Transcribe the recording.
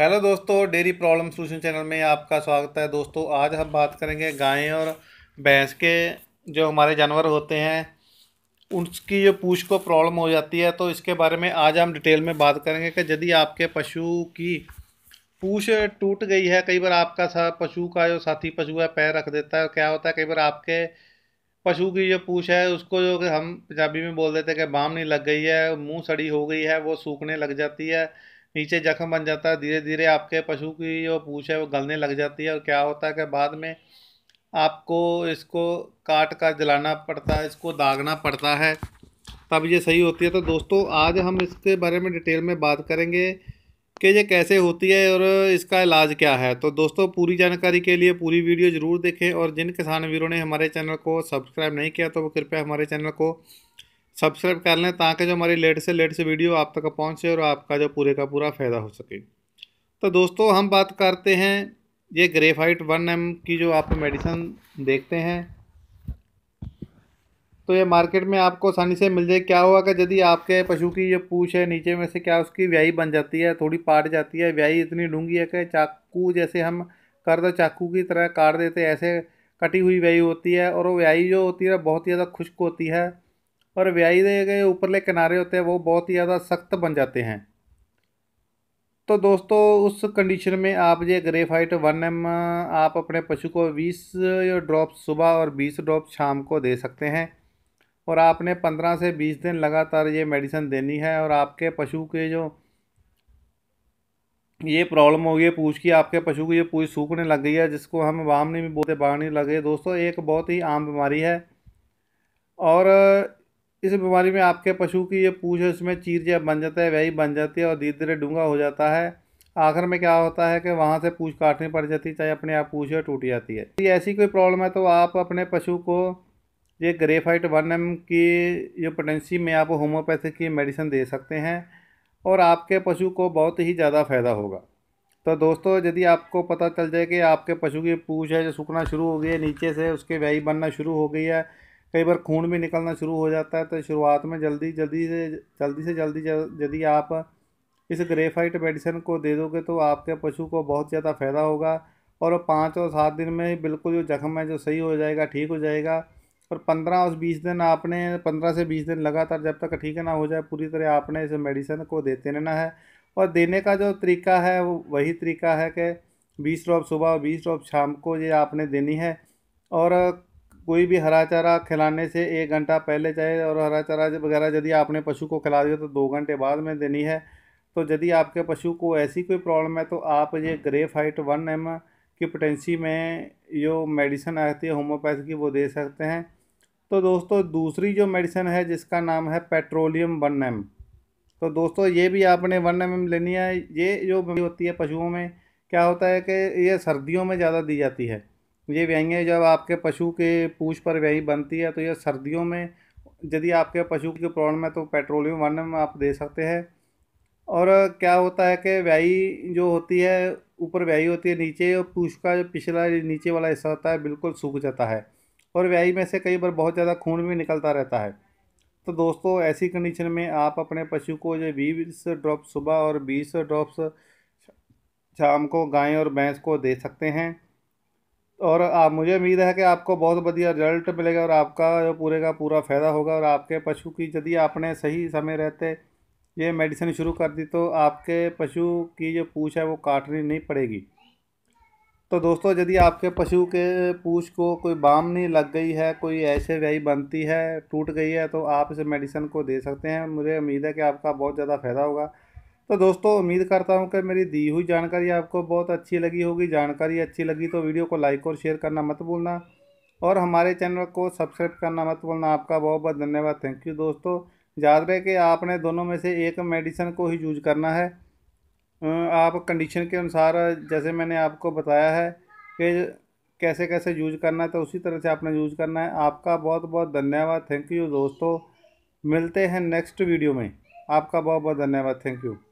hello दोस्तों dairy problem solution channel में आपका स्वागत है दोस्तों आज हम बात करेंगे गायें और भैंस के जो हमारे जानवर होते हैं उनकी जो पूछ को प्रॉब्लम हो जाती है तो इसके बारे में आज हम डिटेल में बात करेंगे कि यदि आपके पशु की पूछ टूट गई है कई बार आपका पशु का जो साथी पशु है पैर रख देता है और क्या होता है कई बार आपके पशु की जो पूछ है उसको जो हम पंजाबी में बोल देते हैं कि बाम नहीं लग गई है मुँह सड़ी हो गई है वो सूखने लग जाती है नीचे जख्म बन जाता है धीरे धीरे आपके पशु की जो पूछ है वो गलने लग जाती है और क्या होता है कि बाद में आपको इसको काट कर जलाना पड़ता है इसको दागना पड़ता है तब ये सही होती है तो दोस्तों आज हम इसके बारे में डिटेल में बात करेंगे कि ये कैसे होती है और इसका इलाज क्या है तो दोस्तों पूरी जानकारी के लिए पूरी वीडियो ज़रूर देखें और जिन किसान वीरों ने हमारे चैनल को सब्सक्राइब नहीं किया तो वो कृपया हमारे चैनल को सब्सक्राइब कर लें ताकि जो हमारी लेट से लेट से वीडियो आप तक पहुँचे और आपका जो पूरे का पूरा फ़ायदा हो सके तो दोस्तों हम बात करते हैं ये ग्रेफाइट वन एम की जो आप मेडिसन देखते हैं तो ये मार्केट में आपको आसानी से मिल जाए क्या हुआ कि यदि आपके पशु की ये पूछ है नीचे में से क्या उसकी व्याही बन जाती है थोड़ी पाट जाती है व्याही इतनी डूंगी है कि चाकू जैसे हम कर दो चाकू की तरह काट देते ऐसे कटी हुई व्याही होती है और वो व्याही जो होती है बहुत ही ज़्यादा खुश्क होती है और दे के ऊपरले किनारे होते हैं वो बहुत ही ज़्यादा सख्त बन जाते हैं तो दोस्तों उस कंडीशन में आप ये ग्रेफाइट वन एम आप अपने पशु को बीस ड्रॉप सुबह और बीस ड्रॉप शाम को दे सकते हैं और आपने पंद्रह से बीस दिन लगातार ये मेडिसिन देनी है और आपके पशु के जो ये प्रॉब्लम हो गई है पूछ की आपके पशु की ये पूछ सूखने लग गई है जिसको हम वामनी भी बोलते बाढ़नी नहीं लगे दोस्तों एक बहुत ही आम बीमारी है और इस बीमारी में आपके पशु की ये पूछ है उसमें चीर जब बन जाता है वही बन जाती है और धीरे धीरे डूंगा हो जाता है आखिर में क्या होता है कि वहाँ से पूछ काटनी पड़ जाती है चाहे अपने आप पूछ टूट जाती है यदि ऐसी कोई प्रॉब्लम है तो आप अपने पशु को ये ग्रेफाइट वन एम की जो पोटेंसी में आप होम्योपैथिक की मेडिसिन दे सकते हैं और आपके पशु को बहुत ही ज़्यादा फ़ायदा होगा तो दोस्तों यदि आपको पता चल जाए कि आपके पशु की पूछ है जो सूखना शुरू हो गई है नीचे से उसके व्याई बनना शुरू हो गई है कई बार खून भी निकलना शुरू हो जाता है तो शुरुआत में जल्दी जल्दी से जल्दी से जल्दी यदि आप इस ग्रेफाइट मेडिसिन को दे दोगे तो आपके पशु को बहुत ज़्यादा फ़ायदा होगा और पाँच और सात दिन में ही बिल्कुल जो जख्म है जो सही हो जाएगा ठीक हो जाएगा और पंद्रह और बीस दिन आपने पंद्रह से बीस दिन लगातार जब तक ठीक ना हो जाए पूरी तरह आपने इस मेडिसिन को देते रहना है और देने का जो तरीका है वो वही तरीका है कि बीस ड्रॉप सुबह और बीस ड्रॉप शाम को ये आपने देनी है और कोई भी हरा चारा खिलाने से एक घंटा पहले चाहिए और हरा चारा वगैरह यदि आपने पशु को खिला दिया तो दो घंटे बाद में देनी है तो यदि आपके पशु को ऐसी कोई प्रॉब्लम है तो आप ये ग्रे फाइट वन एम की पोटेंसी में जो मेडिसन आती है होम्योपैथी की वो दे सकते हैं तो दोस्तों दूसरी जो मेडिसिन है जिसका नाम है पेट्रोलियम वन एम तो दोस्तों ये भी आपने वन एम लेनी है ये जो होती है पशुओं में क्या होता है कि ये सर्दियों में ज़्यादा दी जाती है ये व्याई जब आपके पशु के पूछ पर व्याई बनती है तो यह सर्दियों में यदि आपके पशु के प्रौण में तो पेट्रोलियम वर्ण में आप दे सकते हैं और क्या होता है कि व्याई जो होती है ऊपर व्याई होती है नीचे और पूछ का जो पिछला नीचे वाला हिस्सा होता है बिल्कुल सूख जाता है और व्याई में से कई बार बहुत ज़्यादा खून भी निकलता रहता है तो दोस्तों ऐसी कंडीशन में आप अपने पशु को जो बीस ड्रॉप सुबह और बीस ड्रॉप्स शाम को गाय और भैंस को दे सकते हैं और आप मुझे उम्मीद है कि आपको बहुत बढ़िया रिजल्ट मिलेगा और आपका जो पूरे का पूरा फ़ायदा होगा और आपके पशु की यदि आपने सही समय रहते ये मेडिसिन शुरू कर दी तो आपके पशु की जो पूछ है वो काटनी नहीं पड़ेगी तो दोस्तों यदि आपके पशु के पूछ को कोई बाम नहीं लग गई है कोई ऐसे व्याई बनती है टूट गई है तो आप इस मेडिसिन को दे सकते हैं मुझे उम्मीद है कि आपका बहुत ज़्यादा फ़ायदा होगा तो दोस्तों उम्मीद करता हूँ कि मेरी दी हुई जानकारी आपको बहुत अच्छी लगी होगी जानकारी अच्छी लगी तो वीडियो को लाइक और शेयर करना मत भूलना और हमारे चैनल को सब्सक्राइब करना मत भूलना आपका बहुत बहुत धन्यवाद थैंक यू दोस्तों याद रहे कि आपने दोनों में से एक मेडिसिन को ही यूज करना है आप कंडीशन के अनुसार जैसे मैंने आपको बताया है कि कैसे कैसे यूज करना है तो उसी तरह से आपने यूज करना है आपका बहुत बहुत धन्यवाद थैंक यू दोस्तों मिलते हैं नेक्स्ट वीडियो में आपका बहुत बहुत धन्यवाद थैंक यू